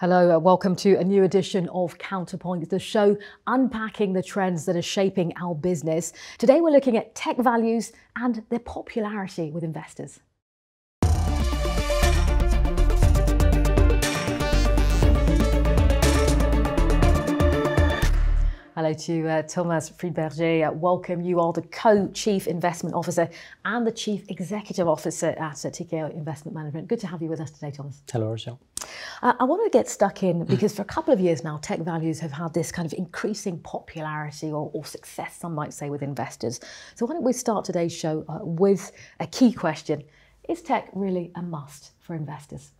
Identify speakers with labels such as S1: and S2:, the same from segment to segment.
S1: Hello, uh, welcome to a new edition of Counterpoint, the show unpacking the trends that are shaping our business. Today, we're looking at tech values and their popularity with investors. to uh, Thomas Friedberger. Uh, welcome. You are the co chief investment officer and the chief executive officer at uh, TKO Investment Management. Good to have you with us today, Thomas. Hello, Rochelle. Uh, I want to get stuck in because for a couple of years now, tech values have had this kind of increasing popularity or, or success, some might say, with investors. So, why don't we start today's show uh, with a key question Is tech really a must for investors?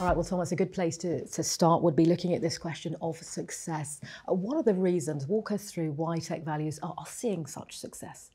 S1: All right, well, Thomas, a good place to, to start would be looking at this question of success. Uh, what are the reasons? Walk us through why tech values are, are seeing such success.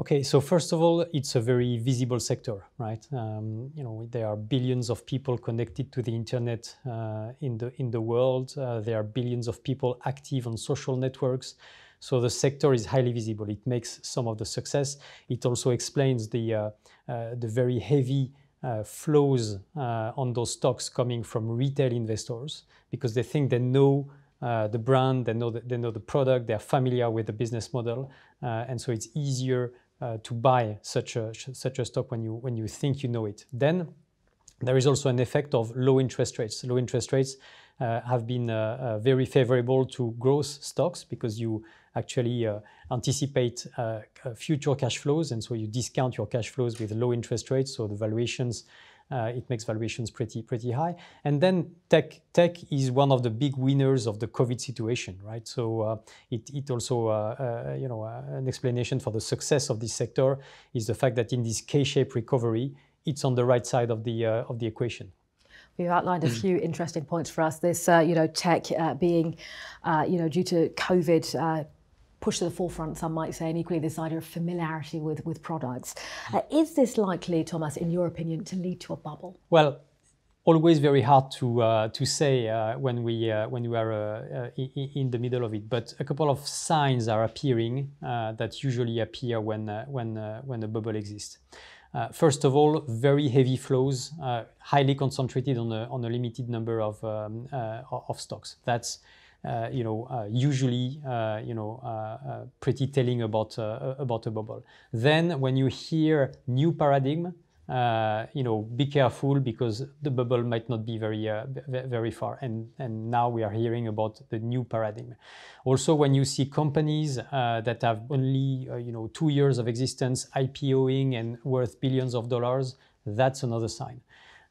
S2: Okay, so first of all, it's a very visible sector, right? Um, you know, there are billions of people connected to the internet uh, in the in the world. Uh, there are billions of people active on social networks, so the sector is highly visible. It makes some of the success. It also explains the uh, uh the very heavy uh, flows uh, on those stocks coming from retail investors because they think they know uh, the brand, they know the, they know the product, they are familiar with the business model, uh, and so it's easier uh, to buy such a such a stock when you when you think you know it. Then there is also an effect of low interest rates. Low interest rates uh, have been very favorable to growth stocks because you actually uh, anticipate uh, uh, future cash flows. And so you discount your cash flows with low interest rates. So the valuations, uh, it makes valuations pretty, pretty high. And then tech, tech is one of the big winners of the COVID situation, right? So uh, it, it also, you know, an explanation for the success of this sector is the fact that in this K-shaped recovery, it's on the right side of the, of the equation.
S1: we have outlined a mm. few interesting points for us. This, uh, you know, tech uh, being, uh, you know, due to COVID push to the forefront, some might say, and equally this idea of familiarity with, with products. Uh, is this likely, Thomas, in your opinion, to lead to a bubble?
S2: Well, always very hard to, uh, to say uh, when, we, uh, when we are uh, uh, in the middle of it, but a couple of signs are appearing that usually appear when, when, when a bubble exists. Uh, first of all, very heavy flows, uh, highly concentrated on a, on a limited number of, um, uh, of stocks. That's uh, you know, uh, usually, uh, you know, uh, uh, pretty telling about about a bubble. Then, when you hear new paradigm, you know, be careful because the bubble might not be very very far. And and now we are hearing about the new paradigm. Also, when you see companies that have only you know two years of existence, IPOing and worth billions of dollars, that's another sign.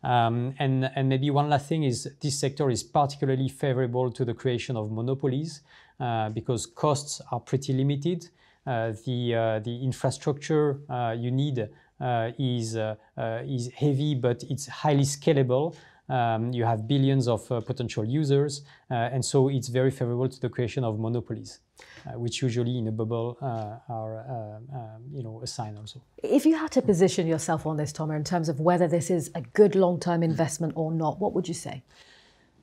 S2: Um, and, and maybe one last thing is this sector is particularly favorable to the creation of monopolies uh, because costs are pretty limited. Uh, the, uh, the infrastructure uh, you need uh, is, uh, is heavy, but it's highly scalable um, you have billions of uh, potential users, uh, and so it's very favorable to the creation of monopolies, uh, which usually in a bubble uh, are um, you know a sign also.
S1: If you had to position yourself on this, Tomer, in terms of whether this is a good long-term investment or not, what would you say?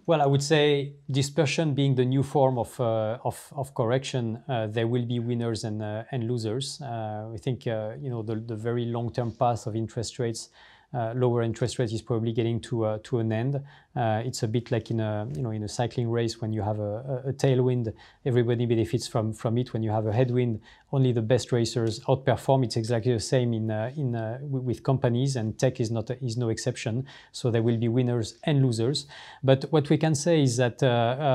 S2: Well, I would say dispersion being the new form of, uh, of, of, correction, uh, there will be winners and, uh, and losers. I think you know the, the very long-term path of interest rates uh, lower interest rates is probably getting to uh, to an end. Uh, it's a bit like in a you know in a cycling race when you have a, a, tailwind, everybody benefits from from it. When you have a headwind, only the best racers outperform. It's exactly the same in uh, in uh, with companies, and tech is not is no exception. So there will be winners and losers. But what we can say is that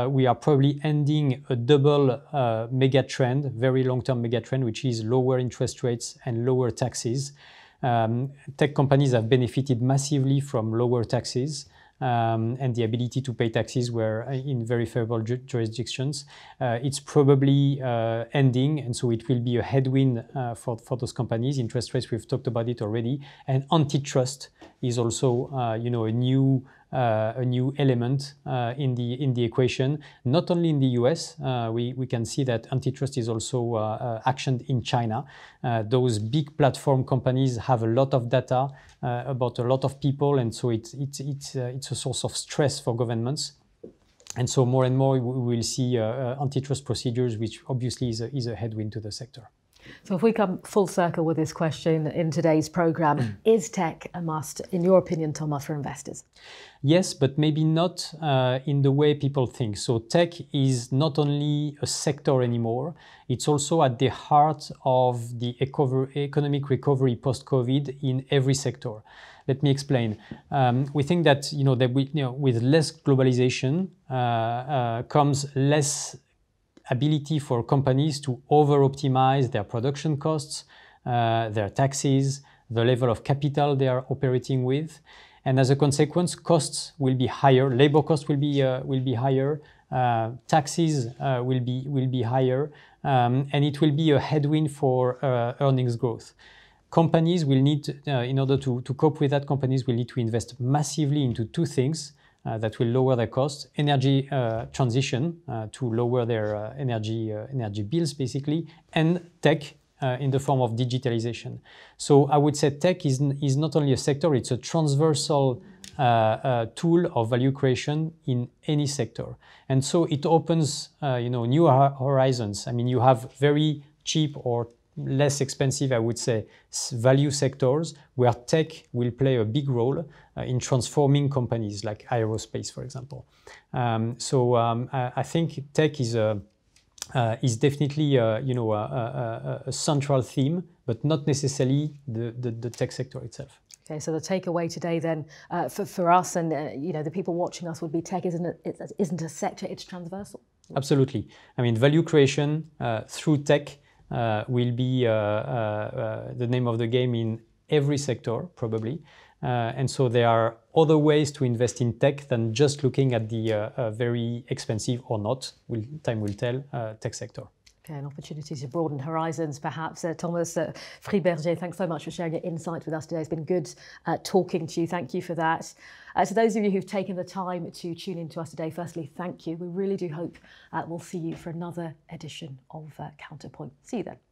S2: we are probably ending a double mega trend, very long term mega trend, which is lower interest rates and lower taxes. Um, tech companies have benefited massively from lower taxes um, and the ability to pay taxes were uh, in very favorable ju jurisdictions. Uh, it's probably uh, ending, and so it will be a headwind uh, for, for those companies. Interest rates, we've talked about it already, and antitrust is also uh, you know a new uh, a new element uh, in the in the equation. Not only in the U.S., uh, we we can see that antitrust is also uh, uh, actioned in China. those big platform companies have a lot of data about a lot of people, and so it's it's it's it's a source of stress for governments. And so more and more we will see antitrust procedures, which obviously is a, is a headwind to the sector.
S1: So if we come full circle with this question in today's program, mm. is tech a must, in your opinion, Thomas, for investors?
S2: Yes, but maybe not uh, in the way people think. So tech is not only a sector anymore, it's also at the heart of the economic recovery post-COVID in every sector. Let me explain. Um, we think that, you know, that we, you know, with less globalization uh, uh, comes less ability for companies to over optimize their production costs, uh, their taxes, the level of capital they are operating with. And as a consequence, costs will be higher, labor costs will be, uh, will be higher, uh, taxes uh, will, be, will be higher, um, and it will be a headwind for uh, earnings growth companies will need, uh, in order to, to cope with that, companies will need to invest massively into two things uh, that will lower their costs, energy uh, transition uh, to lower their energy energy bills basically, and tech uh, in the form of digitalization. So I would say tech is, is not only a sector, it's a transversal uh, uh, tool of value creation in any sector. And so it opens, you know, new horizons. I mean, you have very cheap or less expensive, I would say, value sectors where tech will play a big role uh, in transforming companies like aerospace, for example. Um, so um, I, I, think tech is a uh, is definitely uh, you know a, a, a, central theme, but not necessarily the, the, the tech sector itself.
S1: Okay, so the takeaway today then uh, for, for us and uh, you know the people watching us would be tech isn't a, isn't a sector, it's transversal.
S2: Absolutely. I mean, value creation uh, through tech uh, will be uh, uh, the name of the game in every sector, probably. and so there are other ways to invest in tech than just looking at the very expensive or not, will, time will tell, tech sector.
S1: Yeah, an opportunity to broaden horizons, perhaps. Uh, Thomas uh, Friberger, thanks so much for sharing your insights with us today. It's been good uh, talking to you. Thank you for that. Uh, to those of you who've taken the time to tune in to us today, firstly, thank you. We really do hope uh, we'll see you for another edition of uh, Counterpoint. See you then.